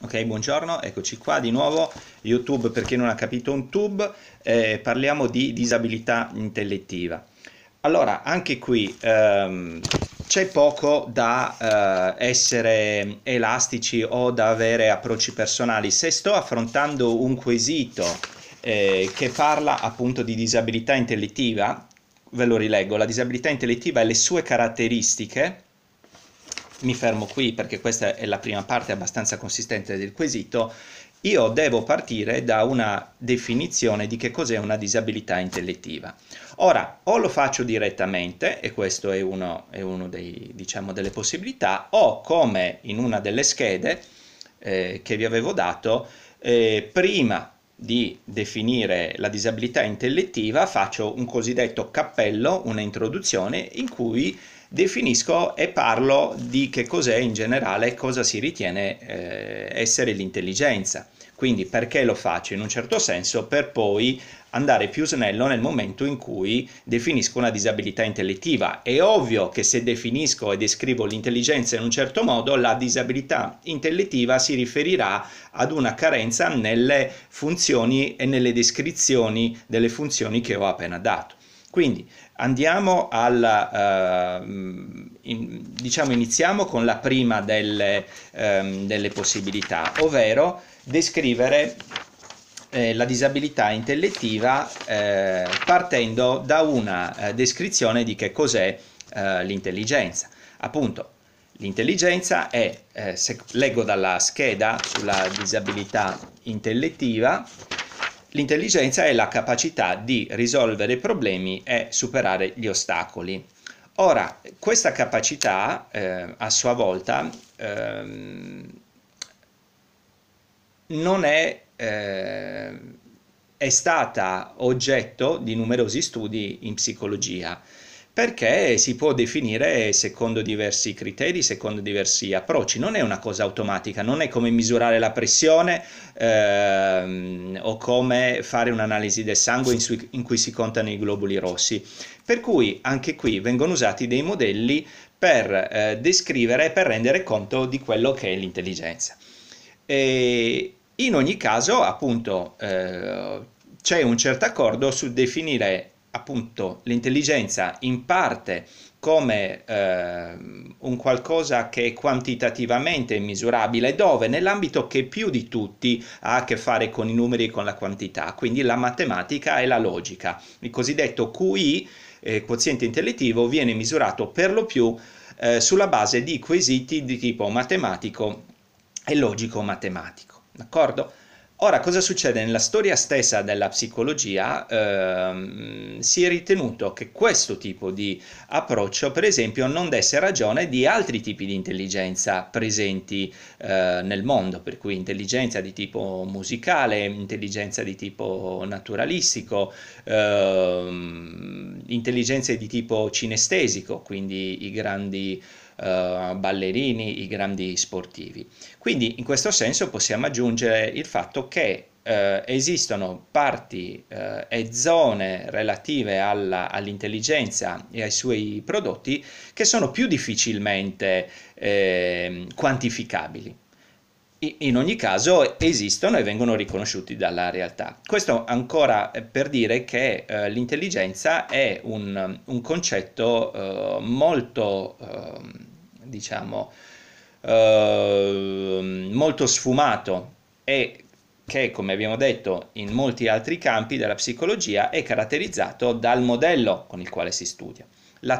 Ok, buongiorno, eccoci qua di nuovo, YouTube per chi non ha capito un tube, eh, parliamo di disabilità intellettiva. Allora, anche qui ehm, c'è poco da eh, essere elastici o da avere approcci personali. Se sto affrontando un quesito eh, che parla appunto di disabilità intellettiva, ve lo rileggo, la disabilità intellettiva e le sue caratteristiche, mi fermo qui perché questa è la prima parte abbastanza consistente del quesito, io devo partire da una definizione di che cos'è una disabilità intellettiva. Ora, o lo faccio direttamente, e questo è uno, è uno dei, diciamo, delle possibilità, o come in una delle schede eh, che vi avevo dato, eh, prima di definire la disabilità intellettiva faccio un cosiddetto cappello, una introduzione in cui definisco e parlo di che cos'è in generale, cosa si ritiene eh, essere l'intelligenza. Quindi perché lo faccio in un certo senso per poi andare più snello nel momento in cui definisco una disabilità intellettiva. È ovvio che se definisco e descrivo l'intelligenza in un certo modo, la disabilità intellettiva si riferirà ad una carenza nelle funzioni e nelle descrizioni delle funzioni che ho appena dato. Quindi andiamo alla, uh, eh, mm, in, diciamo iniziamo con la prima delle, um, delle possibilità, ovvero descrivere eh, la disabilità intellettiva eh, partendo da una eh, descrizione di che cos'è eh, l'intelligenza. Appunto, l'intelligenza è, eh, se leggo dalla scheda sulla disabilità intellettiva, L'intelligenza è la capacità di risolvere problemi e superare gli ostacoli. Ora, questa capacità eh, a sua volta eh, non è, eh, è stata oggetto di numerosi studi in psicologia perché si può definire secondo diversi criteri, secondo diversi approcci, non è una cosa automatica, non è come misurare la pressione ehm, o come fare un'analisi del sangue in, sui, in cui si contano i globuli rossi. Per cui anche qui vengono usati dei modelli per eh, descrivere e per rendere conto di quello che è l'intelligenza. E in ogni caso, appunto, eh, c'è un certo accordo su definire appunto l'intelligenza in parte come eh, un qualcosa che è quantitativamente misurabile, dove nell'ambito che più di tutti ha a che fare con i numeri e con la quantità, quindi la matematica e la logica. Il cosiddetto QI, eh, quoziente intellettivo, viene misurato per lo più eh, sulla base di quesiti di tipo matematico e logico-matematico. D'accordo? Ora, cosa succede? Nella storia stessa della psicologia ehm, si è ritenuto che questo tipo di approccio, per esempio, non desse ragione di altri tipi di intelligenza presenti eh, nel mondo, per cui intelligenza di tipo musicale, intelligenza di tipo naturalistico, ehm, intelligenze di tipo cinestesico, quindi i grandi eh, ballerini, i grandi sportivi. Quindi in questo senso possiamo aggiungere il fatto che eh, esistono parti eh, e zone relative alla, all'intelligenza e ai suoi prodotti che sono più difficilmente ehm, quantificabili in ogni caso esistono e vengono riconosciuti dalla realtà. Questo ancora per dire che eh, l'intelligenza è un, un concetto eh, molto, eh, diciamo, ehm, molto sfumato e che, come abbiamo detto, in molti altri campi della psicologia è caratterizzato dal modello con il quale si studia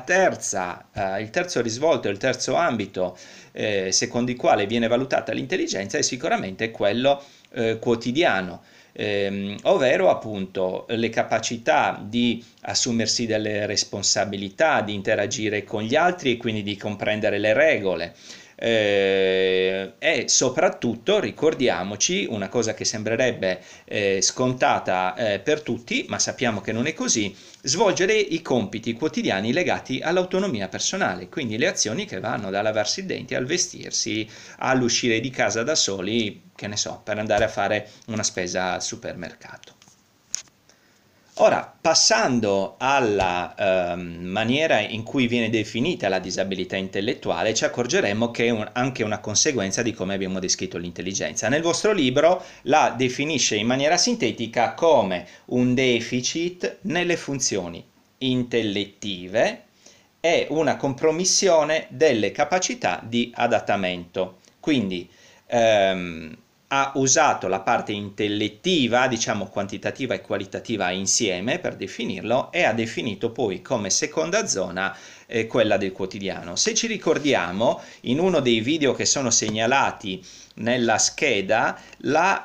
terza, eh, il terzo risvolto, il terzo ambito eh, secondo il quale viene valutata l'intelligenza è sicuramente quello eh, quotidiano, ehm, ovvero appunto le capacità di assumersi delle responsabilità, di interagire con gli altri e quindi di comprendere le regole eh, e soprattutto ricordiamoci una cosa che sembrerebbe eh, scontata eh, per tutti, ma sappiamo che non è così, svolgere i compiti quotidiani legati all'autonomia personale, quindi le azioni che vanno da lavarsi i denti al vestirsi, all'uscire di casa da soli, che ne so, per andare a fare una spesa al supermercato. Ora, passando alla eh, maniera in cui viene definita la disabilità intellettuale, ci accorgeremo che è un, anche una conseguenza di come abbiamo descritto l'intelligenza. Nel vostro libro la definisce in maniera sintetica come un deficit nelle funzioni intellettive e una compromissione delle capacità di adattamento. Quindi, ehm, ha usato la parte intellettiva, diciamo quantitativa e qualitativa insieme per definirlo, e ha definito poi come seconda zona eh, quella del quotidiano. Se ci ricordiamo, in uno dei video che sono segnalati nella scheda, la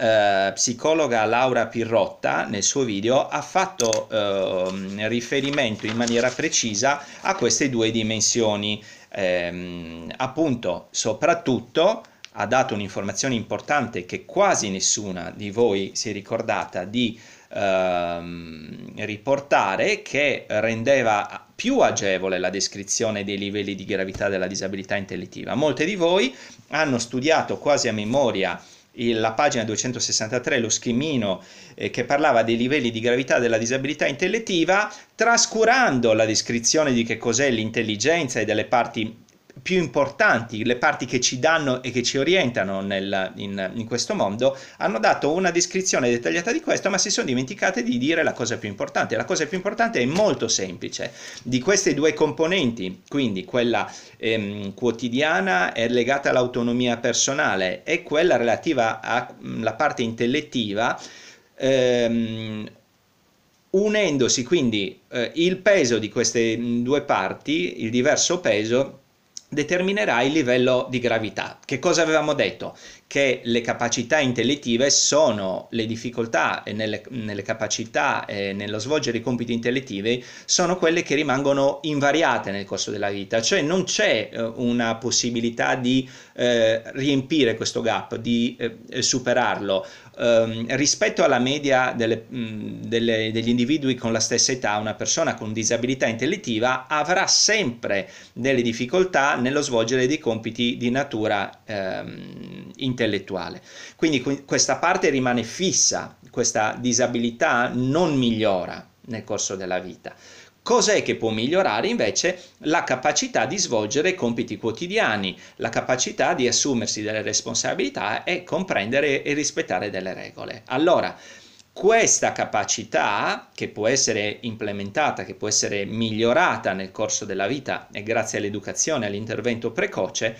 eh, psicologa Laura Pirrotta nel suo video ha fatto eh, riferimento in maniera precisa a queste due dimensioni, ehm, appunto soprattutto ha dato un'informazione importante che quasi nessuna di voi si è ricordata di ehm, riportare, che rendeva più agevole la descrizione dei livelli di gravità della disabilità intellettiva. Molte di voi hanno studiato quasi a memoria la pagina 263, lo schemino eh, che parlava dei livelli di gravità della disabilità intellettiva, trascurando la descrizione di che cos'è l'intelligenza e delle parti più importanti, le parti che ci danno e che ci orientano nel, in, in, questo mondo, hanno dato una descrizione dettagliata di questo, ma si sono dimenticate di dire la cosa più importante. La cosa più importante è molto semplice. Di queste due componenti, quindi quella ehm, quotidiana è legata all'autonomia personale e quella relativa alla parte intellettiva, ehm, unendosi quindi eh, il peso di queste due parti, il diverso peso, determinerà il livello di gravità. Che cosa avevamo detto? Che le capacità intellettive sono le difficoltà nelle, nelle capacità eh, nello svolgere i compiti intellettivi sono quelle che rimangono invariate nel corso della vita, cioè non c'è eh, una possibilità di eh, riempire questo gap, di eh, superarlo eh, rispetto alla media delle, mh, delle, degli individui con la stessa età, una persona con disabilità intellettiva avrà sempre delle difficoltà nello svolgere dei compiti di natura ehm, intellettuale. Quindi qu- questa parte rimane fissa, questa disabilità non migliora nel corso della vita. Cos'è che può migliorare invece la capacità di svolgere compiti quotidiani, la capacità di assumersi delle responsabilità e comprendere e rispettare delle regole? Allora, questa capacità che può essere implementata, che può essere migliorata nel corso della vita e grazie all'educazione, all'intervento precoce,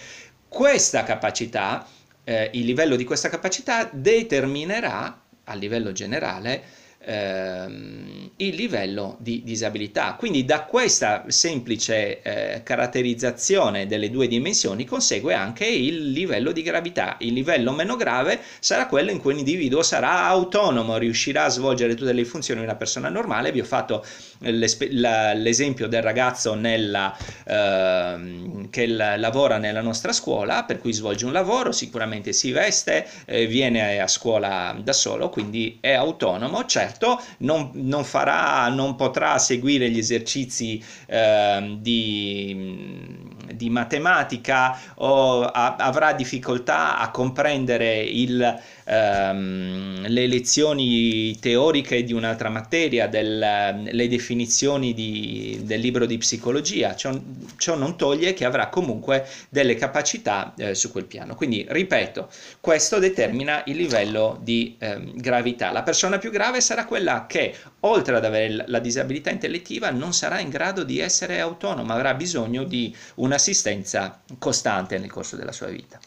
questa capacità, eh, il livello di questa capacità determinerà a livello generale ehm, il livello di disabilità. Quindi da questa semplice eh, caratterizzazione delle due dimensioni consegue anche il livello di gravità. Il livello meno grave sarà quello in cui l'individuo sarà autonomo, riuscirà a svolgere tutte le funzioni di una persona normale. Vi ho fatto eh, l'esempio del ragazzo nella, eh, che la lavora nella nostra scuola, per cui svolge un lavoro, sicuramente si veste, eh, viene a scuola da solo, quindi è autonomo, certo certo, non, non, farà, non potrà seguire gli esercizi eh, di, di, matematica o a, avrà difficoltà a comprendere il ehm, le lezioni teoriche di un'altra materia, del, le definizioni di, del libro di psicologia, ciò, ciò, non toglie che avrà comunque delle capacità eh, su quel piano. Quindi, ripeto, questo determina il livello di ehm, gravità. La persona più grave sarà quella che, oltre ad avere la disabilità intellettiva, non sarà in grado di essere autonoma, avrà bisogno di un'assistenza costante nel corso della sua vita.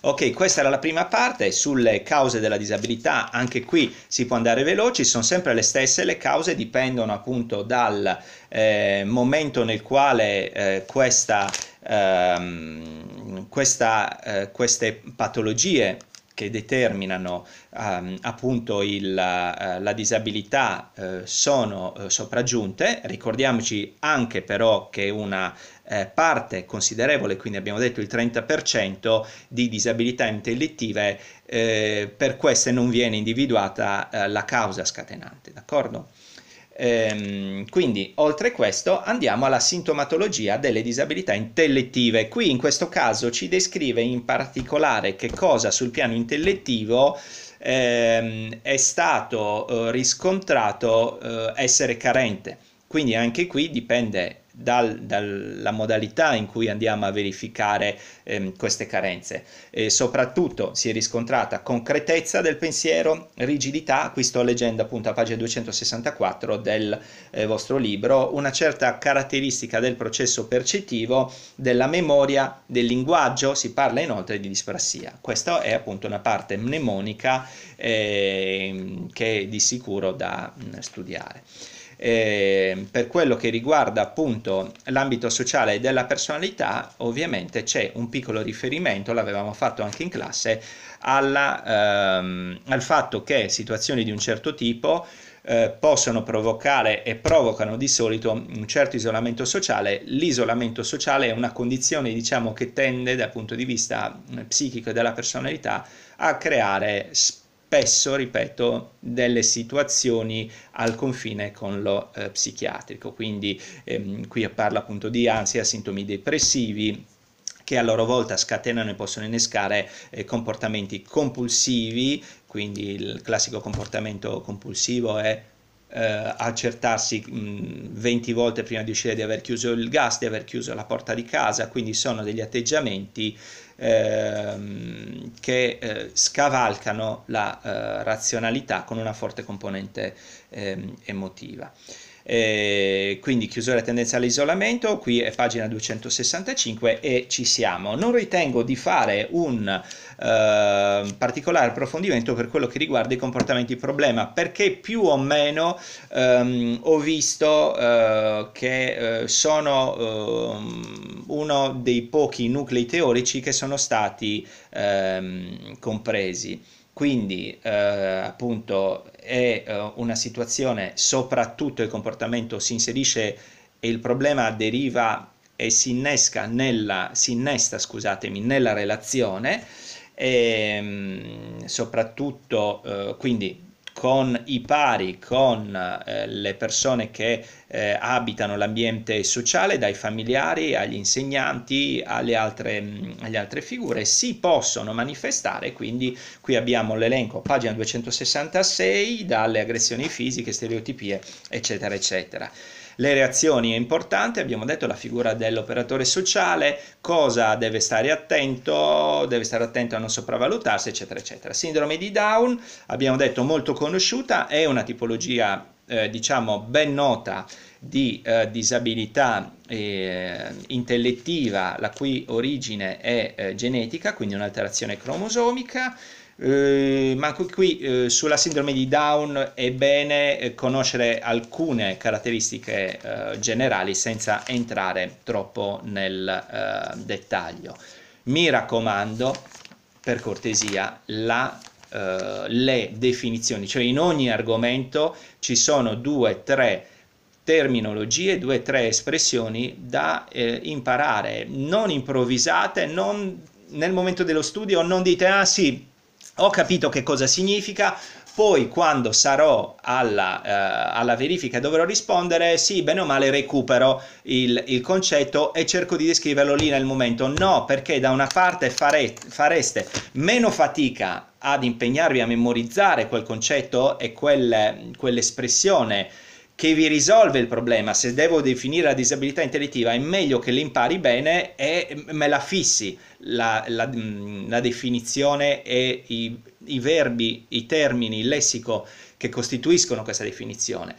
Ok, questa era la prima parte sulle cause della disabilità, anche qui si può andare veloci, sono sempre le stesse, le cause dipendono appunto dal eh, momento nel quale eh, questa, ehm, questa, eh, queste patologie che determinano ehm, appunto il, la, eh, la, disabilità eh, sono eh, sopraggiunte. Ricordiamoci anche però che una eh, parte considerevole, quindi abbiamo detto il 30% di disabilità intellettive, eh, per queste non viene individuata la causa scatenante, d'accordo? Ehm, quindi, oltre questo, andiamo alla sintomatologia delle disabilità intellettive. Qui in questo caso ci descrive in particolare che cosa sul piano intellettivo ehm, è stato eh, riscontrato eh, essere carente. Quindi anche qui dipende dal, dalla modalità in cui andiamo a verificare ehm, queste carenze. E soprattutto si è riscontrata concretezza del pensiero, rigidità, qui sto leggendo appunto a pagina 264 del eh, vostro libro, una certa caratteristica del processo percettivo, della memoria, del linguaggio, si parla inoltre di disprassia. Questa è appunto una parte mnemonica eh, che è di sicuro da mh, mm, studiare. Eh, per quello che riguarda appunto l'ambito sociale della personalità, ovviamente c'è un piccolo riferimento, l'avevamo fatto anche in classe, alla, ehm, al fatto che situazioni di un certo tipo eh, possono provocare e provocano di solito un certo isolamento sociale. L'isolamento sociale è una condizione diciamo, che tende dal punto di vista mm, psichico e della personalità a creare spazio spesso, ripeto, delle situazioni al confine con lo eh, psichiatrico. Quindi ehm, qui parla appunto di ansia, sintomi depressivi, che a loro volta scatenano e possono innescare eh, comportamenti compulsivi, quindi il classico comportamento compulsivo è eh, accertarsi mh, 20 volte prima di uscire di aver chiuso il gas, di aver chiuso la porta di casa, quindi sono degli atteggiamenti ehm, che eh, scavalcano la eh, razionalità con una forte componente ehm, emotiva. E quindi chiusura tendenza all'isolamento, qui è pagina 265 e ci siamo. Non ritengo di fare un eh, particolare approfondimento per quello che riguarda i comportamenti problema, perché più o meno ehm, ho visto eh, che eh, sono ehm, uno dei pochi nuclei teorici che sono sono stati ehm, compresi. Quindi eh, appunto è eh, una situazione, soprattutto il comportamento si inserisce e il problema deriva e si innesca nella, si innesta, scusatemi, nella relazione e ehm, soprattutto eh, quindi con i pari, con eh, le persone che eh, abitano l'ambiente sociale, dai familiari agli insegnanti, alle altre, mh, alle altre figure, si possono manifestare, quindi qui abbiamo l'elenco, pagina 266, dalle aggressioni fisiche, stereotipie, eccetera, eccetera. Le reazioni è importante, abbiamo detto la figura dell'operatore sociale, cosa deve stare attento, deve stare attento a non sopravvalutarsi, eccetera, eccetera. Sindrome di Down, abbiamo detto molto conosciuta, è una tipologia eh, diciamo ben nota di eh, disabilità eh, intellettiva la cui origine è eh, genetica, quindi un'alterazione cromosomica, eh, ma qui eh, sulla sindrome di Down è bene eh, conoscere alcune caratteristiche eh, generali senza entrare troppo nel eh, dettaglio. Mi raccomando, per cortesia, la, le definizioni, cioè in ogni argomento ci sono due, tre terminologie, due, tre espressioni da imparare, non improvvisate, non nel momento dello studio, non dite ah sì, ho capito che cosa significa, poi quando sarò alla, eh, alla, verifica e dovrò rispondere, sì, bene o male recupero il, il, concetto e cerco di descriverlo lì nel momento. No, perché da una parte fare, fareste meno fatica ad impegnarvi a memorizzare quel concetto e quel, quell'espressione che vi risolve il problema. Se devo definire la disabilità intellettiva, è meglio che l'impari bene e mm, me la fissi la, la, mm, la definizione e i, i verbi, i termini, il lessico che costituiscono questa definizione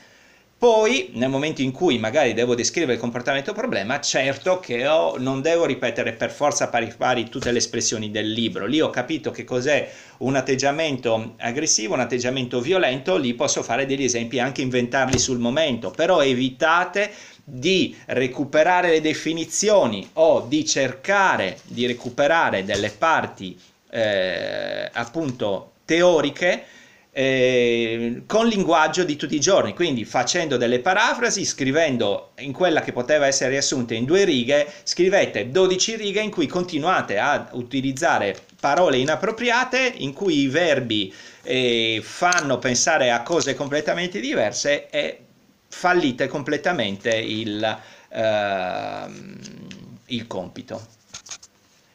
poi, nel momento in cui magari devo descrivere il comportamento problema, certo che ho, non devo ripetere per forza pari pari tutte le espressioni del libro. Lì ho capito che cos'è un atteggiamento aggressivo, un atteggiamento violento, lì posso fare degli esempi, e anche inventarli sul momento, però evitate di recuperare le definizioni o di cercare di recuperare delle parti eh, appunto teoriche eh, con linguaggio di tutti i giorni, quindi facendo delle parafrasi, scrivendo in quella che poteva essere riassunta in due righe, scrivete 12 righe in cui continuate a utilizzare parole inappropriate, in cui i verbi eh, fanno pensare a cose completamente diverse e fallite completamente il, eh, il compito.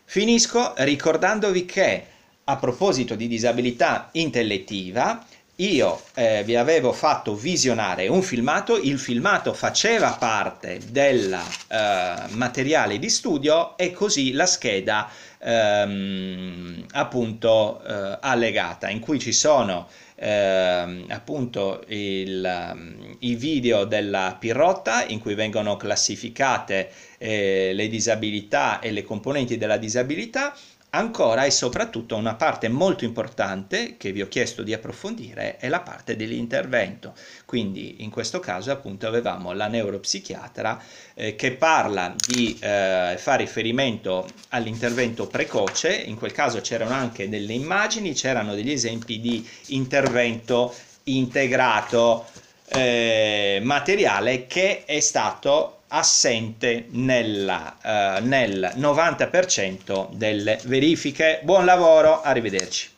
Finisco ricordandovi che a proposito di disabilità intellettiva, io eh, vi avevo fatto visionare un filmato, il filmato faceva parte del eh, materiale di studio e così la scheda ehm, appunto eh, allegata in cui ci sono ehm, appunto il, ehm, i video della Pirrotta in cui vengono classificate eh, le disabilità e le componenti della disabilità ancora e soprattutto una parte molto importante che vi ho chiesto di approfondire è la parte dell'intervento. Quindi in questo caso appunto avevamo la neuropsichiatra eh, che parla di eh, fa riferimento all'intervento precoce, in quel caso c'erano anche delle immagini, c'erano degli esempi di intervento integrato eh, materiale che è stato assente nella, eh, nel 90% delle verifiche. Buon lavoro, arrivederci.